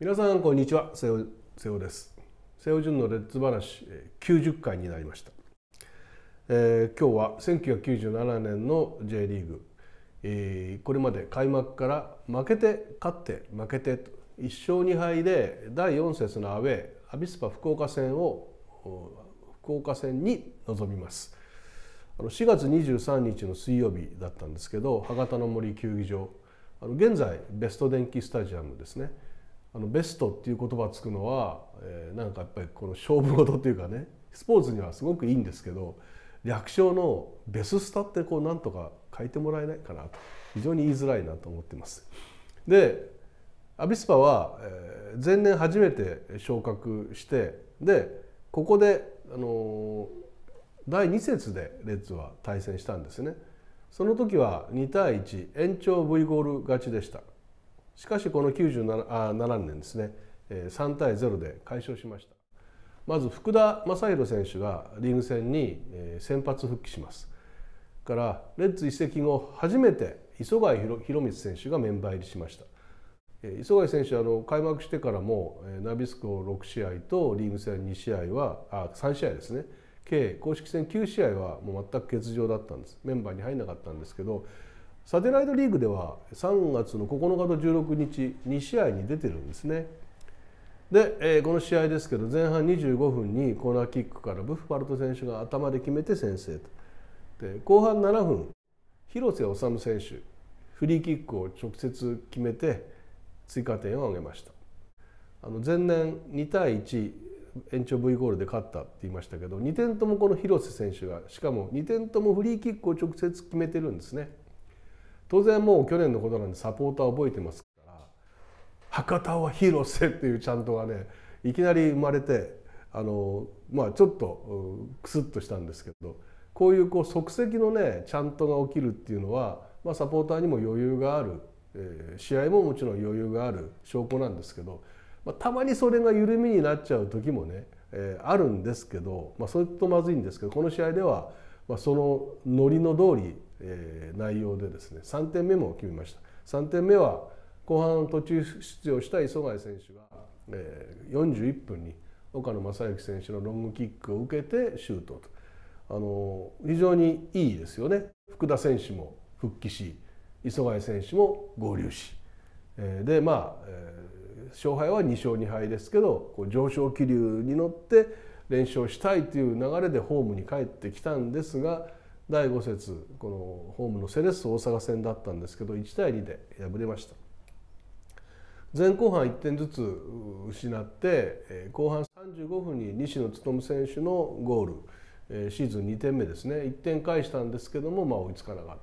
皆さんこんにちは瀬尾瀬尾です瀬尾純のレッツ話90回になりました、えー、今日は1997年の J リーグ、えー、これまで開幕から負けて勝って負けてと1勝2敗で第4節のアウェーアビスパ福岡戦を福岡戦に臨みます4月23日の水曜日だったんですけど博多の森球技場現在ベスト電気スタジアムですねあのベストっていう言葉つくのは、えー、なんかやっぱりこの勝負事っていうかねスポーツにはすごくいいんですけど略称のベススタってこうなんとか書いてもらえないかなと非常に言いづらいなと思ってます。でアビスパは、え前年初めて昇格してでここで、あの第2節でレッズは対戦したんですね。その時は2対1延長 V ゴール勝ちでした。しかしこの97年ですね3対0で快勝しましたまず福田正宏選手がリーグ戦に先発復帰しますからレッズ移籍後初めて磯貝博光選手がメンバー入りしました磯貝選手あの開幕してからもナビスコ6試合とリーグ戦2試合はあ3試合ですね計公式戦9試合はもう全く欠場だったんですメンバーに入らなかったんですけどサテライトリーグでは3月の9日と16日2試合に出てるんですねで、えー、この試合ですけど前半25分にコーナーキックからブッファルト選手が頭で決めて先制とで後半7分広瀬修選手フリーキックを直接決めて追加点を挙げましたあの前年2対1延長 V ゴールで勝ったって言いましたけど2点ともこの広瀬選手がしかも2点ともフリーキックを直接決めてるんですね当然もう去年のことなんでサポーター覚えてますから博多は広瀬っていうちゃんとがねいきなり生まれてあのまあちょっとクスッとしたんですけどこういうこう即席のねちゃんとが起きるっていうのは、まあ、サポーターにも余裕がある、えー、試合ももちろん余裕がある証拠なんですけど、まあ、たまにそれが緩みになっちゃう時もね、えー、あるんですけど、まあ、それとまずいんですけどこの試合では、まあ、そのノリの通り内容でですね3点目も決めました3点目は後半途中出場した磯貝選手が、41分に岡野正幸選手のロングキックを受けてシュートとあの非常にいいですよね福田選手も復帰し磯貝選手も合流し、でまあ、勝敗は2勝2敗ですけど上昇気流に乗って連勝したいという流れでホームに帰ってきたんですが第5節このホームのセレッソ大阪戦だったんですけど1対2で敗れました前後半1点ずつ失って後半35分に西野勉選手のゴールシーズン2点目ですね1点返したんですけども、まあ、追いつかなかっ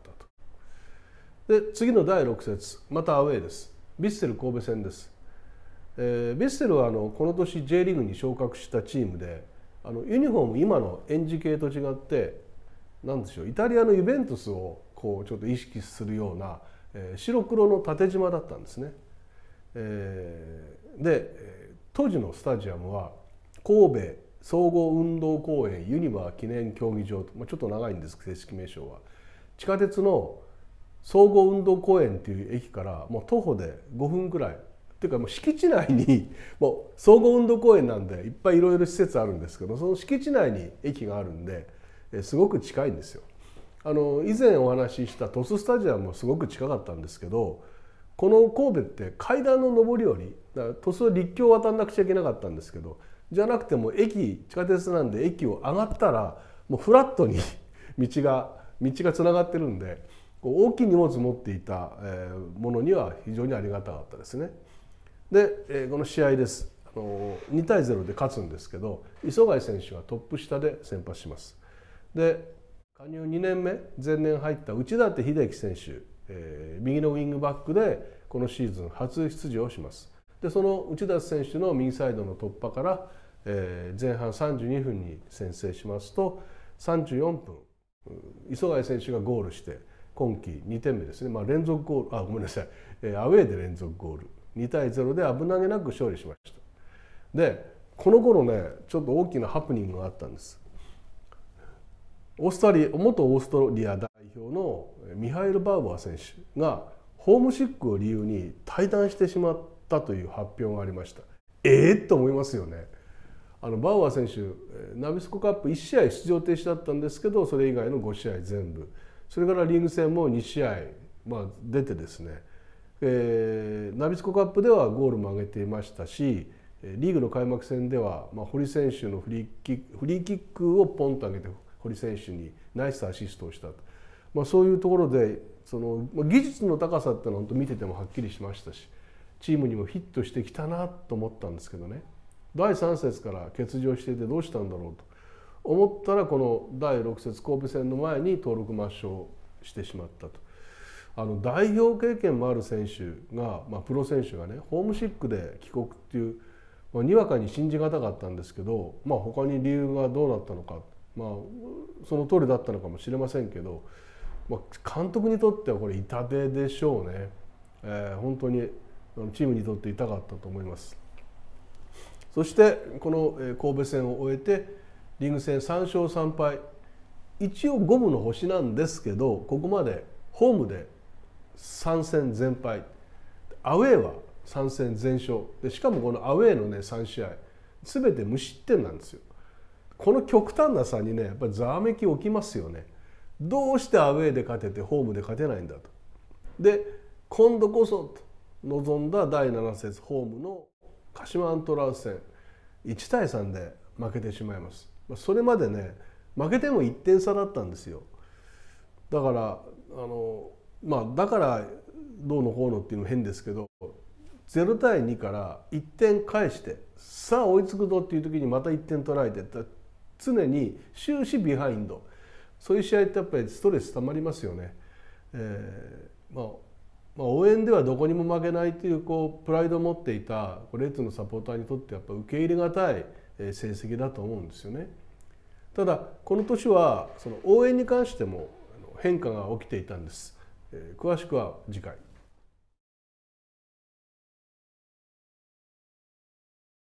たとで次の第6節またアウェーですヴィッセル神戸戦ですヴィッセルはあのこの年 J リーグに昇格したチームであのユニフォーム今の演じ系と違ってなんでしょうイタリアのユベントスをこうちょっと意識するような、えー、白黒の縦縞だったんですね。えー、で当時のスタジアムは神戸総合運動公園ユニバー記念競技場と、まあ、ちょっと長いんです正式名称は地下鉄の総合運動公園っていう駅からもう徒歩で5分くらいっていうかもう敷地内に もう総合運動公園なんでいっぱいいろいろ施設あるんですけどその敷地内に駅があるんですごく近いんですよ。あの以前お話しした鳥栖スタジアムもすごく近かったんですけどこの神戸って階段の上り下り鳥栖は陸橋を渡んなくちゃいけなかったんですけどじゃなくても駅地下鉄なんで駅を上がったらもうフラットに 道が道がつながってるんで大きい荷物持っていたものには非常にありがたかったですね。でこの試合です2対0で勝つんですけど磯貝選手がトップ下で先発します。で加入2年目前年入った内館秀樹選手、えー、右のウイングバックでこのシーズン初出場しますでその内館選手の右サイドの突破から、えー、前半32分に先制しますと34分磯貝選手がゴールして今季2点目ですね、まあ、連続ゴールあごめんなさい、えー、アウェーで連続ゴール2対0で危なげなく勝利しましたでこの頃ねちょっと大きなハプニングがあったんですオーストリア元オーストラリア代表のミハイル・バウアー選手がホームシックを理由に退団してしまったという発表がありましたええー、と思いますよねあのバウアー選手ナビスコカップ1試合出場停止だったんですけどそれ以外の5試合全部それからリーグ戦も2試合、まあ、出てですね、えー、ナビスコカップではゴールも上げていましたしリーグの開幕戦では、まあ、堀選手のフリーキックフリーキックをポンと上げて堀選手にナイスアシストをしたと、まあ、そういうところでその技術の高さっていうのは本当見ててもはっきりしましたしチームにもヒットしてきたなと思ったんですけどね第3節から欠場していてどうしたんだろうと思ったらこの第6節神戸戦の前に登録抹消してしまったと。あの代表経験もある選手が、まあ、プロ選手がねホームシックで帰国っていう、まあ、にわかに信じがたかったんですけど、まあ、他に理由がどうだったのかまあその通りだったのかもしれませんけど、まあ、監督にとってはこれ痛手でしょうね、えー、本当にチームにとって痛かったと思いますそしてこの神戸戦を終えてリーグ戦3勝3敗一応五分の星なんですけどここまでホームで3戦全敗アウェーは3戦全勝でしかもこのアウェーのね3試合全て無失点なんですよ。この極端な差にねやっぱりざわめき起きますよねどうしてアウェーで勝ててホームで勝てないんだとで今度こそ望んだ第7節ホームの鹿島アントラウス戦1対3で負けてしまいますそれまでね負けても1点差だったんですよだからあのまあだからどうのこうのっていうのも変ですけど0対2から1点返してさあ追いつくぞっていう時にまた1点取られて常に終始ビハインドそういう試合ってやっぱりストレスたまりますよね。えーまあまあ、応援ではどこにも負けないというこうプライドを持っていたレッズのサポーターにとってやっぱ受け入れがたい成績だと思うんですよね。ただこの年はその応援に関しても変化が起きていたんです。詳しくは次回。